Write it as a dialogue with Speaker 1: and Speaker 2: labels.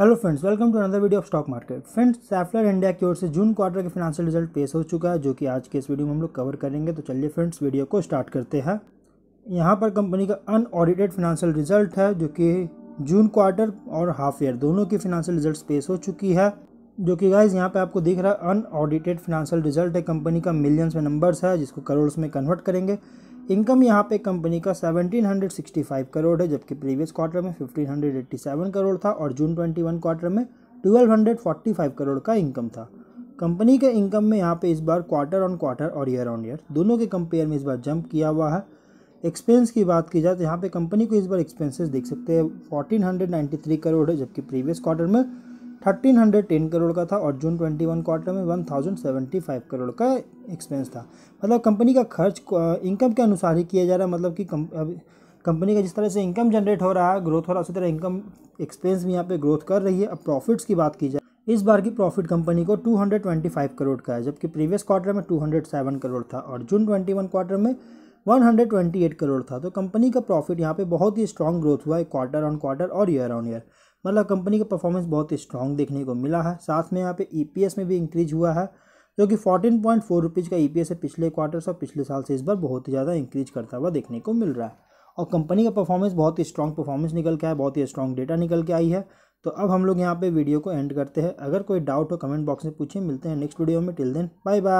Speaker 1: hello friends welcome to another video of stock market friends Schaeffler India की ओर से June quarter के financial result पेश हो चुका है जो कि आज के इस वीडियो में हम लोग कवर करेंगे तो चलिए फ्रेंड्स वीडियो को स्टार्ट करते हैं यहाँ पर कंपनी का अनऑडिटेड फिनेंशियल रिजल्ट है जो कि जून क्वार्टर और हाफ ईयर दोनों की फिनेंशियल रिजल्ट पेश हो चुकी है जो कि गाइज यहाँ पे आपको दिख रहा है अनऑडिटेड फिनेंशियल रिजल्ट है कंपनी का मिलियंस में नंबर्स है जिसको करोड़ में कन्वर्ट करेंगे इनकम यहाँ पे कंपनी का 1765 करोड़ है जबकि प्रीवियस क्वार्टर में 1587 करोड़ था और जून 21 क्वार्टर में 1245 करोड़ का इनकम था कंपनी के इनकम में यहाँ पे इस बार क्वार्टर ऑन क्वार्टर और ईयर ऑन ईयर दोनों के कंपेयर में इस बार जंप किया हुआ है एक्सपेंस की बात की जाए तो यहाँ पे कंपनी को इस बार एक्सपेंसेस देख सकते हैं 1493 करोड़ है जबकि प्रीवियस क्वार्टर में 1310 करोड़ का था और जून 21 क्वार्टर में 1075 करोड़ का एक्सपेंस था मतलब कंपनी का खर्च इनकम के अनुसार ही किया जा रहा है मतलब कि कंपनी का जिस तरह से इनकम जनरेट हो रहा है ग्रोथ हो रहा है उसी तरह इनकम एक्सपेंस भी यहाँ पे ग्रोथ कर रही है अब प्रॉफिट्स की बात की जाए इस बार की प्रॉफिट कंपनी को 225 करोड़ का है जबकि प्रीवियस क्वार्टर में 207 करोड़ था और जून 21 क्वार्टर में 128 करोड़ था तो कंपनी का प्रॉफिट यहाँ पे बहुत ही स्ट्रॉन्ग ग्रोथ हुआ है क्वार्टर ऑन क्वार्टर और ईयर ऑन ईयर मतलब कंपनी का परफॉर्मेंस बहुत ही स्ट्रॉन्ग देखने को मिला है साथ में यहाँ पे ईपीएस e में भी इंक्रीज हुआ है जो कि फोर्टीन पॉइंट फोर रुपीज़ का ई पी एस है पिछले क्वार्टर से पिछले साल से इस बार बहुत ही ज़्यादा इंक्रीज करता हुआ देखने को मिल रहा है और कंपनी का परफॉर्मेंस बहुत ही स्ट्रॉन्ग परफॉर्मेंस निकल के आया बहुत ही स्ट्रॉन्ग डेटा निकल के आई है तो अब हम लोग यहाँ पे वीडियो को एंड करते हैं अगर कोई डाउट हो कमेंट बॉक्स में पूछे मिलते हैं नेक्स्ट वीडियो में टिल देन बाय बाय